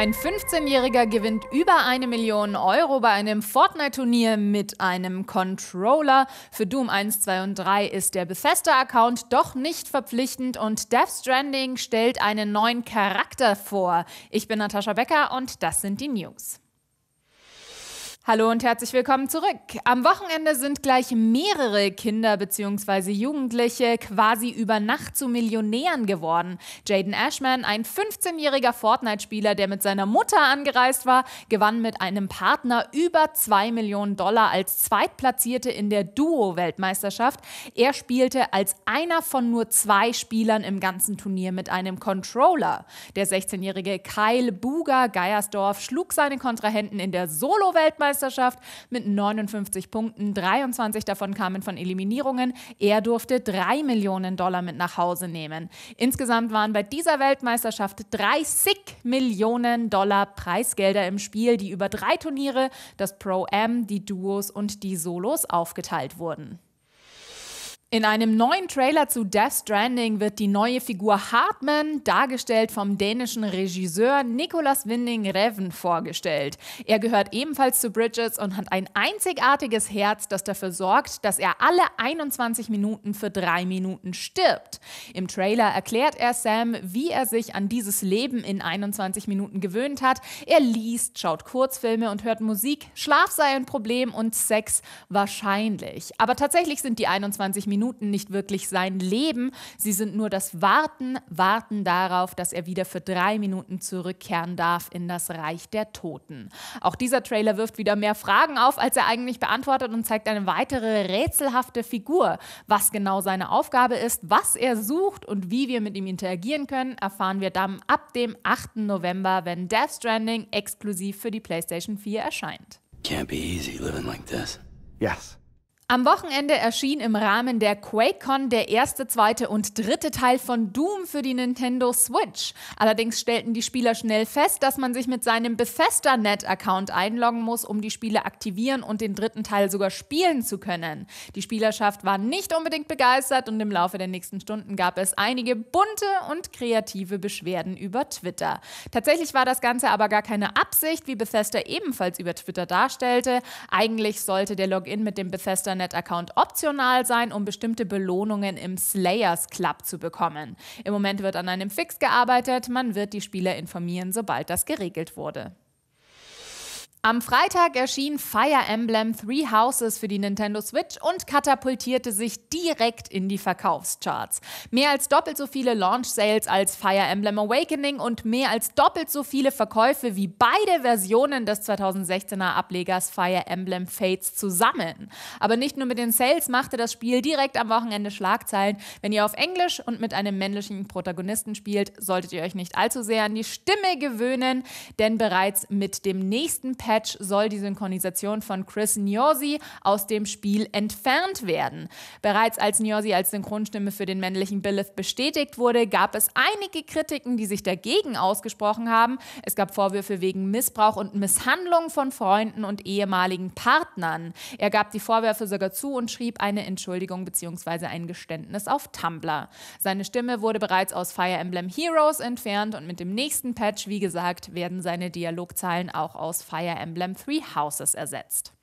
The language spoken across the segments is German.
Ein 15-Jähriger gewinnt über eine Million Euro bei einem Fortnite-Turnier mit einem Controller. Für Doom 1, 2 und 3 ist der Bethesda-Account doch nicht verpflichtend und Death Stranding stellt einen neuen Charakter vor. Ich bin Natascha Becker und das sind die News. Hallo und herzlich willkommen zurück. Am Wochenende sind gleich mehrere Kinder bzw. Jugendliche quasi über Nacht zu Millionären geworden. Jaden Ashman, ein 15-jähriger Fortnite-Spieler, der mit seiner Mutter angereist war, gewann mit einem Partner über 2 Millionen Dollar als Zweitplatzierte in der Duo-Weltmeisterschaft. Er spielte als einer von nur zwei Spielern im ganzen Turnier mit einem Controller. Der 16-jährige Kyle Buga Geiersdorf schlug seine Kontrahenten in der Solo-Weltmeisterschaft Europameisterschaft mit 59 Punkten. 23 davon kamen von Eliminierungen. Er durfte 3 Millionen Dollar mit nach Hause nehmen. Insgesamt waren bei dieser Weltmeisterschaft 30 Millionen Dollar Preisgelder im Spiel, die über drei Turniere, das Pro-Am, die Duos und die Solos aufgeteilt wurden. In einem neuen Trailer zu Death Stranding wird die neue Figur Hartman, dargestellt vom dänischen Regisseur Nicolas Winding Reven, vorgestellt. Er gehört ebenfalls zu Bridges und hat ein einzigartiges Herz, das dafür sorgt, dass er alle 21 Minuten für drei Minuten stirbt. Im Trailer erklärt er Sam, wie er sich an dieses Leben in 21 Minuten gewöhnt hat. Er liest, schaut Kurzfilme und hört Musik. Schlaf sei ein Problem und Sex wahrscheinlich. Aber tatsächlich sind die 21 Minuten Minuten nicht wirklich sein Leben. Sie sind nur das Warten, Warten darauf, dass er wieder für drei Minuten zurückkehren darf in das Reich der Toten. Auch dieser Trailer wirft wieder mehr Fragen auf, als er eigentlich beantwortet und zeigt eine weitere rätselhafte Figur. Was genau seine Aufgabe ist, was er sucht und wie wir mit ihm interagieren können, erfahren wir dann ab dem 8. November, wenn Death Stranding exklusiv für die PlayStation 4 erscheint. Can't be easy living like this. Yes. Am Wochenende erschien im Rahmen der QuakeCon der erste, zweite und dritte Teil von Doom für die Nintendo Switch. Allerdings stellten die Spieler schnell fest, dass man sich mit seinem Bethesda-Net-Account einloggen muss, um die Spiele aktivieren und den dritten Teil sogar spielen zu können. Die Spielerschaft war nicht unbedingt begeistert und im Laufe der nächsten Stunden gab es einige bunte und kreative Beschwerden über Twitter. Tatsächlich war das Ganze aber gar keine Absicht, wie Bethesda ebenfalls über Twitter darstellte. Eigentlich sollte der Login mit dem Bethesda Internet-Account optional sein, um bestimmte Belohnungen im Slayers Club zu bekommen. Im Moment wird an einem Fix gearbeitet, man wird die Spieler informieren, sobald das geregelt wurde. Am Freitag erschien Fire Emblem Three Houses für die Nintendo Switch und katapultierte sich direkt in die Verkaufscharts. Mehr als doppelt so viele Launch Sales als Fire Emblem Awakening und mehr als doppelt so viele Verkäufe wie beide Versionen des 2016er Ablegers Fire Emblem Fates zusammen. Aber nicht nur mit den Sales machte das Spiel direkt am Wochenende Schlagzeilen. Wenn ihr auf Englisch und mit einem männlichen Protagonisten spielt, solltet ihr euch nicht allzu sehr an die Stimme gewöhnen, denn bereits mit dem nächsten Patch Patch soll die Synchronisation von Chris Niosi aus dem Spiel entfernt werden. Bereits als Niosi als Synchronstimme für den männlichen Billith bestätigt wurde, gab es einige Kritiken, die sich dagegen ausgesprochen haben. Es gab Vorwürfe wegen Missbrauch und Misshandlung von Freunden und ehemaligen Partnern. Er gab die Vorwürfe sogar zu und schrieb eine Entschuldigung bzw. ein Geständnis auf Tumblr. Seine Stimme wurde bereits aus Fire Emblem Heroes entfernt und mit dem nächsten Patch, wie gesagt, werden seine Dialogzeilen auch aus Fire Emblem Three Houses ersetzt.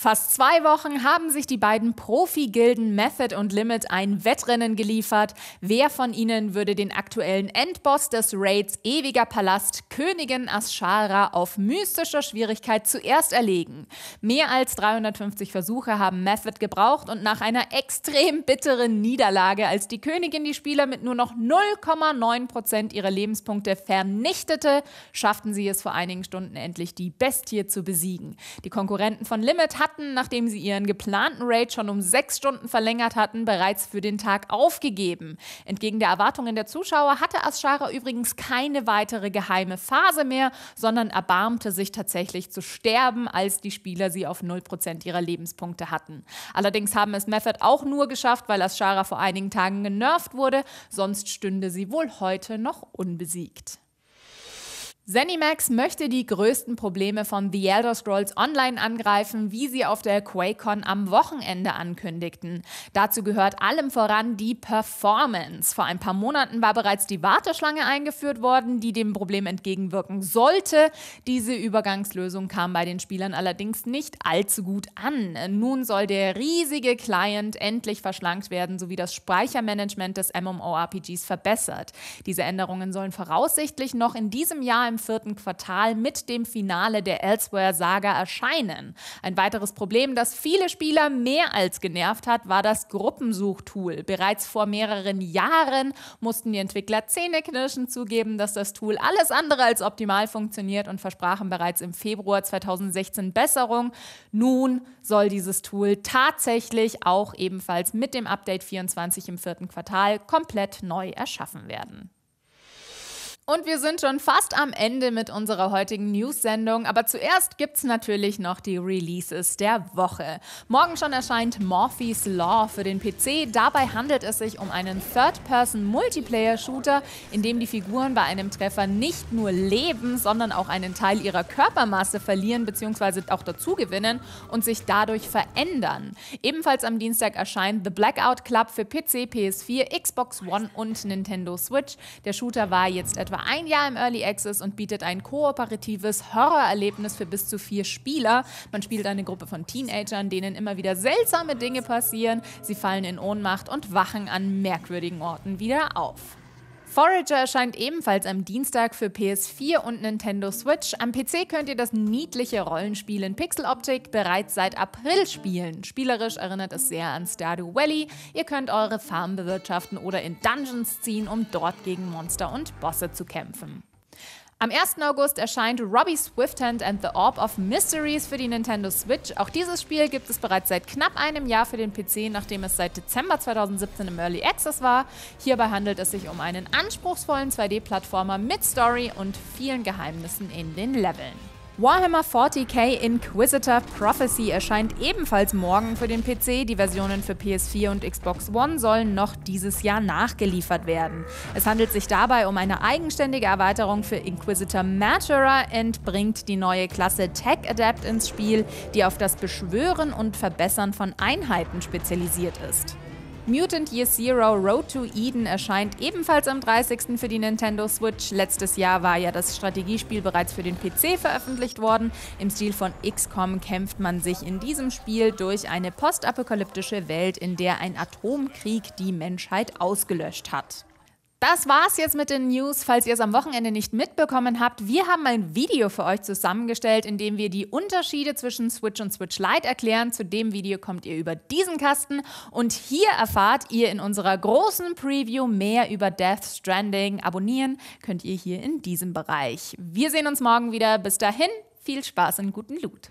Fast zwei Wochen haben sich die beiden Profi-Gilden Method und Limit ein Wettrennen geliefert. Wer von ihnen würde den aktuellen Endboss des Raids Ewiger Palast, Königin Aschara, auf mystischer Schwierigkeit zuerst erlegen? Mehr als 350 Versuche haben Method gebraucht und nach einer extrem bitteren Niederlage, als die Königin die Spieler mit nur noch 0,9 ihrer Lebenspunkte vernichtete, schafften sie es vor einigen Stunden endlich, die Bestie zu besiegen. Die Konkurrenten von Limit hatten hatten, nachdem sie ihren geplanten Raid schon um sechs Stunden verlängert hatten, bereits für den Tag aufgegeben. Entgegen der Erwartungen der Zuschauer hatte Aschara übrigens keine weitere geheime Phase mehr, sondern erbarmte sich tatsächlich zu sterben, als die Spieler sie auf 0% ihrer Lebenspunkte hatten. Allerdings haben es Method auch nur geschafft, weil Aschara vor einigen Tagen genervt wurde, sonst stünde sie wohl heute noch unbesiegt. ZeniMax möchte die größten Probleme von The Elder Scrolls Online angreifen, wie sie auf der QuakeCon am Wochenende ankündigten. Dazu gehört allem voran die Performance. Vor ein paar Monaten war bereits die Warteschlange eingeführt worden, die dem Problem entgegenwirken sollte. Diese Übergangslösung kam bei den Spielern allerdings nicht allzu gut an. Nun soll der riesige Client endlich verschlankt werden, sowie das Speichermanagement des MMORPGs verbessert. Diese Änderungen sollen voraussichtlich noch in diesem Jahr im vierten Quartal mit dem Finale der Elsewhere-Saga erscheinen. Ein weiteres Problem, das viele Spieler mehr als genervt hat, war das Gruppensuchtool. Bereits vor mehreren Jahren mussten die Entwickler zähneknirschen zugeben, dass das Tool alles andere als optimal funktioniert und versprachen bereits im Februar 2016 Besserung. Nun soll dieses Tool tatsächlich auch ebenfalls mit dem Update 24 im vierten Quartal komplett neu erschaffen werden. Und wir sind schon fast am Ende mit unserer heutigen News-Sendung. Aber zuerst gibt es natürlich noch die Releases der Woche. Morgen schon erscheint Morphe's Law für den PC. Dabei handelt es sich um einen Third-Person-Multiplayer-Shooter, in dem die Figuren bei einem Treffer nicht nur leben, sondern auch einen Teil ihrer Körpermasse verlieren bzw. auch dazugewinnen und sich dadurch verändern. Ebenfalls am Dienstag erscheint The Blackout Club für PC, PS4, Xbox One und Nintendo Switch. Der Shooter war jetzt etwa für ein Jahr im Early Access und bietet ein kooperatives Horrorerlebnis für bis zu vier Spieler. Man spielt eine Gruppe von Teenagern, denen immer wieder seltsame Dinge passieren. Sie fallen in Ohnmacht und wachen an merkwürdigen Orten wieder auf. Forager erscheint ebenfalls am Dienstag für PS4 und Nintendo Switch. Am PC könnt ihr das niedliche Rollenspiel in Pixeloptik bereits seit April spielen. Spielerisch erinnert es sehr an Stardew Valley. Ihr könnt eure Farm bewirtschaften oder in Dungeons ziehen, um dort gegen Monster und Bosse zu kämpfen. Am 1. August erscheint Robbie Swifthand and the Orb of Mysteries für die Nintendo Switch. Auch dieses Spiel gibt es bereits seit knapp einem Jahr für den PC, nachdem es seit Dezember 2017 im Early Access war. Hierbei handelt es sich um einen anspruchsvollen 2D-Plattformer mit Story und vielen Geheimnissen in den Leveln. Warhammer 40k Inquisitor Prophecy erscheint ebenfalls morgen für den PC. Die Versionen für PS4 und Xbox One sollen noch dieses Jahr nachgeliefert werden. Es handelt sich dabei um eine eigenständige Erweiterung für Inquisitor Martyrer und bringt die neue Klasse Tech Adept ins Spiel, die auf das Beschwören und Verbessern von Einheiten spezialisiert ist. Mutant Year Zero Road to Eden erscheint ebenfalls am 30. für die Nintendo Switch. Letztes Jahr war ja das Strategiespiel bereits für den PC veröffentlicht worden. Im Stil von XCOM kämpft man sich in diesem Spiel durch eine postapokalyptische Welt, in der ein Atomkrieg die Menschheit ausgelöscht hat. Das war's jetzt mit den News. Falls ihr es am Wochenende nicht mitbekommen habt, wir haben ein Video für euch zusammengestellt, in dem wir die Unterschiede zwischen Switch und Switch Lite erklären. Zu dem Video kommt ihr über diesen Kasten und hier erfahrt ihr in unserer großen Preview mehr über Death Stranding. Abonnieren könnt ihr hier in diesem Bereich. Wir sehen uns morgen wieder. Bis dahin, viel Spaß und guten Loot.